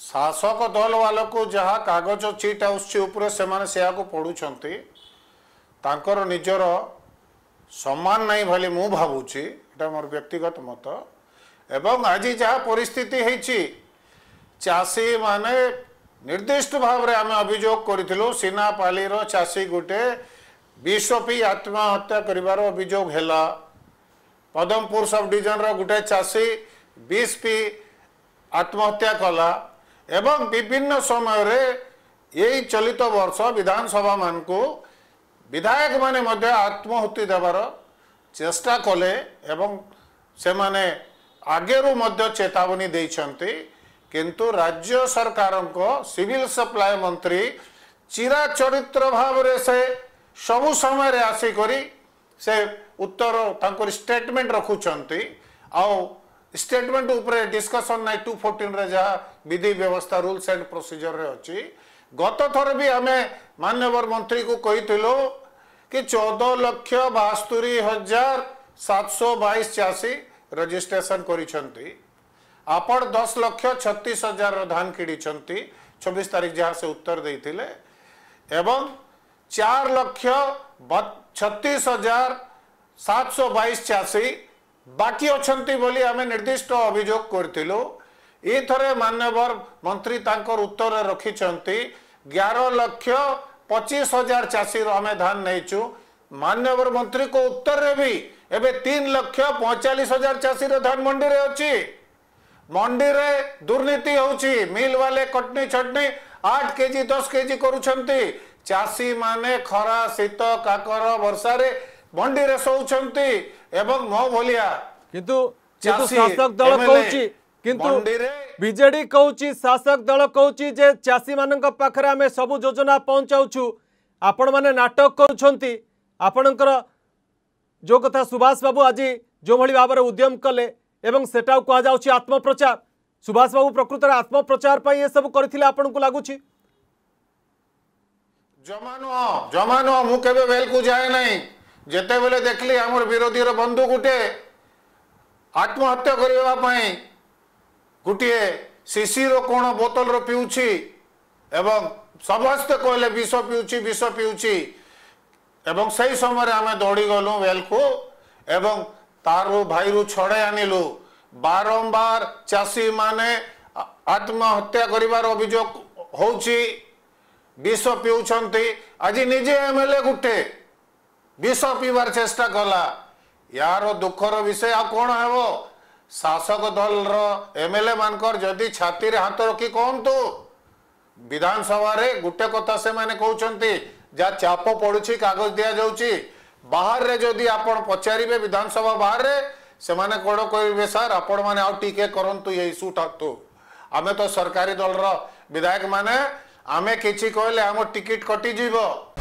ଶାସକ ଦଳ ବାଲାକୁ ଯାହା କାଗଜ ଚିଟ୍ ଆସୁଛି ଉପରେ ସେମାନେ ସେୟାକୁ ପଢ଼ୁଛନ୍ତି ତାଙ୍କର ନିଜର ସମ୍ମାନ ନାହିଁ ବୋଲି ମୁଁ ଭାବୁଛି ଏଇଟା ମୋର ବ୍ୟକ୍ତିଗତ ମତ ଏବଂ ଆଜି ଯାହା ପରିସ୍ଥିତି ହେଇଛି ଚାଷୀମାନେ ନିର୍ଦ୍ଦିଷ୍ଟ ଭାବରେ ଆମେ ଅଭିଯୋଗ କରିଥିଲୁ ସିନାପାଲିର ଚାଷୀ ଗୋଟେ ବିଶ୍ୱପି ଆତ୍ମହତ୍ୟା କରିବାର ଅଭିଯୋଗ ହେଲା ପଦମପୁର ସବ୍ ଡିଭିଜନର ଗୋଟେ ଚାଷୀ ବିଶ୍ୱପି ଆତ୍ମହତ୍ୟା କଲା এবং বিভিন্ন সময় রে এই চলিত বর্ষ বিধানসভা মানক বিধানক মানে মধ্যে আত্মহুতি দেবার চেষ্টা কোলে এবং সে মানে আগের মধ্যে चेतावनी देछंती किंतु রাজ্য সরকার কো সিভিল সাপ্লাই মন্ত্রী চিরা চরিত্র ভাব রেসে সমূহ সময় রে আসি করি সে উত্তর তাকর স্টেটমেন্ট রাখুচন্তি আ स्टेटमेंट उपरे डिस्कसन ना टू फोर्टीन जहाँ विधि व्यवस्था रूल्स एंड प्रोसीजर अच्छी गत थर भी आम मानवर मंत्री को कही कि चौदह लक्ष बास्तरी हजार सात सौ बैस चाषी रजिस्ट्रेसन कर दस लक्ष छत्तीस हजार धान किड़ी छब्बीस तारीख जहाँ से उत्तर दे चार लक्ष छत्तीस हजार सात सौ बैस चाषी ବାକି ଅଛନ୍ତି ବୋଲି ଆମେ ନିର୍ଦ୍ଦିଷ୍ଟ ଅଭିଯୋଗ କରିଥିଲୁ ଏଥରେ ମାନ୍ୟବର ମନ୍ତ୍ରୀ ତାଙ୍କର ଉତ୍ତର ରଖିଛନ୍ତି ଗ୍ୟାର ଲକ୍ଷ ପଚିଶ ହଜାର ଚାଷୀରୁ ଆମେ ଧାନ ନେଇଛୁ ମାନ୍ୟବର ମନ୍ତ୍ରୀଙ୍କ ଉତ୍ତରରେ ବି ଏବେ ତିନି ଲକ୍ଷ ପଇଁଚାଳିଶ ହଜାର ଚାଷୀର ଧାନ ମଣ୍ଡିରେ ଅଛି ମଣ୍ଡିରେ ଦୁର୍ନୀତି ହେଉଛି ମିଲ୍ ବାଲେ କଟନି ଛଟନି ଆଠ କେଜି ଦଶ କେଜି କରୁଛନ୍ତି ଚାଷୀମାନେ ଖରା ଶୀତ କାକର ବର୍ଷାରେ ମଣ୍ଡିରେ ଶୋଉଛନ୍ତି ଏବଂ ନ ଭଳିଆ କିନ୍ତୁ ଶାସକ ଦଳ କହୁଛି କିନ୍ତୁ ବିଜେଡି କହୁଛି ଶାସକ ଦଳ କହୁଛି ଯେ ଚାଷୀମାନଙ୍କ ପାଖରେ ଆମେ ସବୁ ଯୋଜନା ପହଞ୍ଚାଉଛୁ ଆପଣମାନେ ନାଟକ କରୁଛନ୍ତି ଆପଣଙ୍କର ଯେଉଁ କଥା ସୁଭାଷ ବାବୁ ଆଜି ଯେଉଁଭଳି ଭାବରେ ଉଦ୍ୟମ କଲେ ଏବଂ ସେଟାକୁ କୁହାଯାଉଛି ଆତ୍ମପ୍ରଚାର ସୁଭାଷ ବାବୁ ପ୍ରକୃତରେ ଆତ୍ମପ୍ରଚାର ପାଇଁ ଏସବୁ କରିଥିଲେ ଆପଣଙ୍କୁ ଲାଗୁଛି ଜମା ନୁହଁ ଜମା ନୁହଁ ମୁଁ କେବେ ବେଲକୁ ଯାଏ ନାହିଁ ଯେତେବେଳେ ଦେଖିଲି ଆମର ବିରୋଧୀର ବନ୍ଧୁ ଗୋଟିଏ ଆତ୍ମହତ୍ୟା କରିବା ପାଇଁ ଗୋଟିଏ ଶିଶିର କୋଣ ବୋତଲର ପିଉଛି ଏବଂ ସମସ୍ତେ କହିଲେ ବିଷ ପିଉଛି ବିଷ ପିଉଛି ଏବଂ ସେଇ ସମୟରେ ଆମେ ଦୌଡ଼ିଗଲୁ ୱେଲ୍କୁ ଏବଂ ତାରୁ ଭାଇରୁ ଛଡ଼େଇ ଆଣିଲୁ ବାରମ୍ବାର ଚାଷୀମାନେ ଆତ୍ମହତ୍ୟା କରିବାର ଅଭିଯୋଗ ହେଉଛି ବିଷ ପିଉଛନ୍ତି ଆଜି ନିଜେ ଏମ୍ ଏଲ୍ ଏ ଗୋଟେ ବିଷ ପିଇବାର ଚେଷ୍ଟା କଲା ଏହାର ଦୁଃଖର ବିଷୟ ଆଉ କ'ଣ ହେବ ଶାସକ ଦଳର ଏମ୍ଏଲ୍ଏ ମାନଙ୍କର ଯଦି ଛାତିରେ ହାତ ରଖି କହନ୍ତୁ ବିଧାନସଭାରେ ଗୋଟେ କଥା ସେମାନେ କହୁଛନ୍ତି ଯାହା ଚାପ ପଡ଼ୁଛି କାଗଜ ଦିଆଯାଉଛି ବାହାରରେ ଯଦି ଆପଣ ପଚାରିବେ ବିଧାନସଭା ବାହାରେ ସେମାନେ କ'ଣ କହିବେ ସାର୍ ଆପଣମାନେ ଆଉ ଟିକେ କରନ୍ତୁ ଏ ଇସ୍ୟୁଟାକୁ ଆମେ ତ ସରକାରୀ ଦଳର ବିଧାୟକମାନେ ଆମେ କିଛି କହିଲେ ଆମ ଟିକେଟ୍ କଟିଯିବ